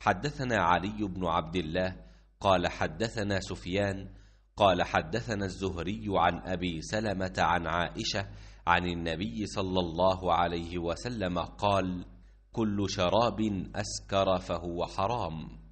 حدثنا علي بن عبد الله قال حدثنا سفيان قال حدثنا الزهري عن أبي سلمة عن عائشة عن النبي صلى الله عليه وسلم قال كل شراب أسكر فهو حرام